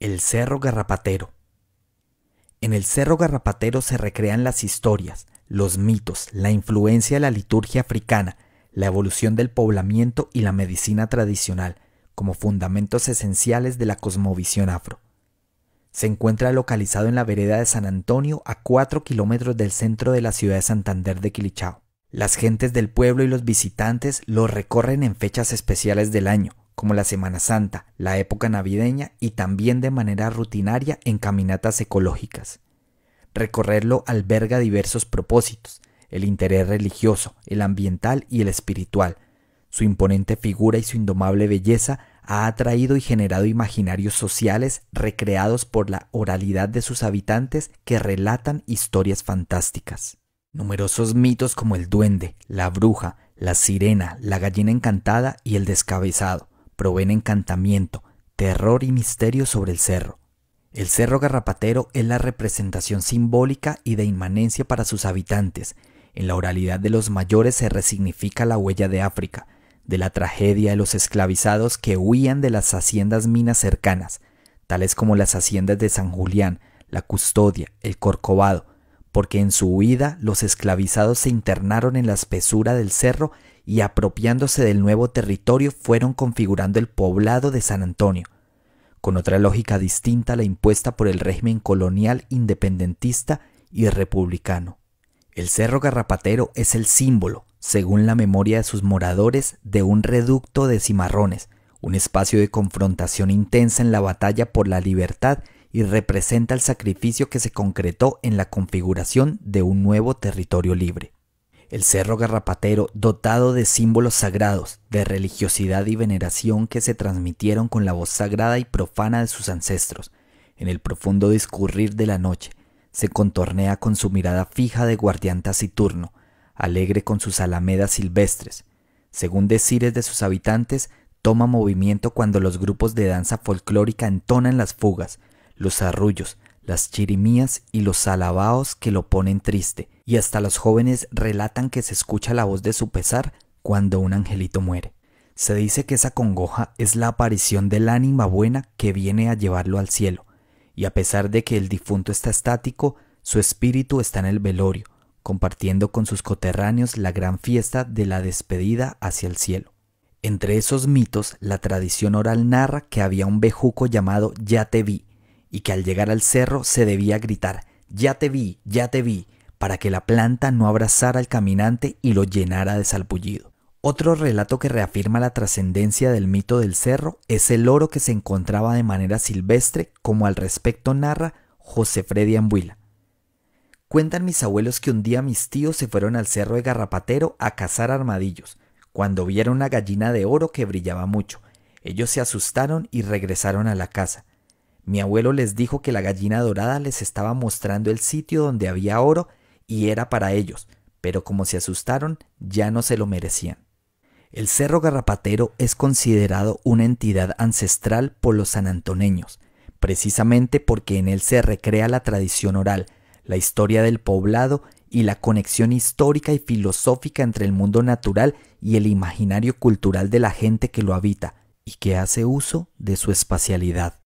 El Cerro Garrapatero. En el Cerro Garrapatero se recrean las historias, los mitos, la influencia de la liturgia africana, la evolución del poblamiento y la medicina tradicional como fundamentos esenciales de la cosmovisión afro. Se encuentra localizado en la vereda de San Antonio a 4 kilómetros del centro de la ciudad de Santander de Quilichao. Las gentes del pueblo y los visitantes lo recorren en fechas especiales del año, como la Semana Santa, la época navideña y también de manera rutinaria en caminatas ecológicas. Recorrerlo alberga diversos propósitos, el interés religioso, el ambiental y el espiritual. Su imponente figura y su indomable belleza ha atraído y generado imaginarios sociales recreados por la oralidad de sus habitantes que relatan historias fantásticas. Numerosos mitos como el duende, la bruja, la sirena, la gallina encantada y el descabezado proveen encantamiento, terror y misterio sobre el cerro. El cerro garrapatero es la representación simbólica y de inmanencia para sus habitantes. En la oralidad de los mayores se resignifica la huella de África, de la tragedia de los esclavizados que huían de las haciendas minas cercanas, tales como las haciendas de San Julián, la Custodia, el Corcovado, porque en su huida los esclavizados se internaron en la espesura del cerro y apropiándose del nuevo territorio fueron configurando el poblado de San Antonio, con otra lógica distinta a la impuesta por el régimen colonial independentista y republicano. El Cerro Garrapatero es el símbolo, según la memoria de sus moradores, de un reducto de cimarrones, un espacio de confrontación intensa en la batalla por la libertad y representa el sacrificio que se concretó en la configuración de un nuevo territorio libre. El cerro garrapatero, dotado de símbolos sagrados, de religiosidad y veneración que se transmitieron con la voz sagrada y profana de sus ancestros, en el profundo discurrir de la noche, se contornea con su mirada fija de guardián taciturno, alegre con sus alamedas silvestres. Según decires de sus habitantes, toma movimiento cuando los grupos de danza folclórica entonan las fugas, los arrullos, las chirimías y los alabaos que lo ponen triste, y hasta los jóvenes relatan que se escucha la voz de su pesar cuando un angelito muere. Se dice que esa congoja es la aparición del ánima buena que viene a llevarlo al cielo, y a pesar de que el difunto está estático, su espíritu está en el velorio, compartiendo con sus coterráneos la gran fiesta de la despedida hacia el cielo. Entre esos mitos, la tradición oral narra que había un bejuco llamado Yatevi y que al llegar al cerro se debía gritar Ya te vi, ya te vi, para que la planta no abrazara al caminante y lo llenara de salpullido. Otro relato que reafirma la trascendencia del mito del cerro es el oro que se encontraba de manera silvestre, como al respecto narra José Freddy Ambuila. Cuentan mis abuelos que un día mis tíos se fueron al cerro de Garrapatero a cazar armadillos, cuando vieron una gallina de oro que brillaba mucho. Ellos se asustaron y regresaron a la casa. Mi abuelo les dijo que la gallina dorada les estaba mostrando el sitio donde había oro y era para ellos, pero como se asustaron ya no se lo merecían. El Cerro Garrapatero es considerado una entidad ancestral por los sanantoneños, precisamente porque en él se recrea la tradición oral, la historia del poblado y la conexión histórica y filosófica entre el mundo natural y el imaginario cultural de la gente que lo habita y que hace uso de su espacialidad.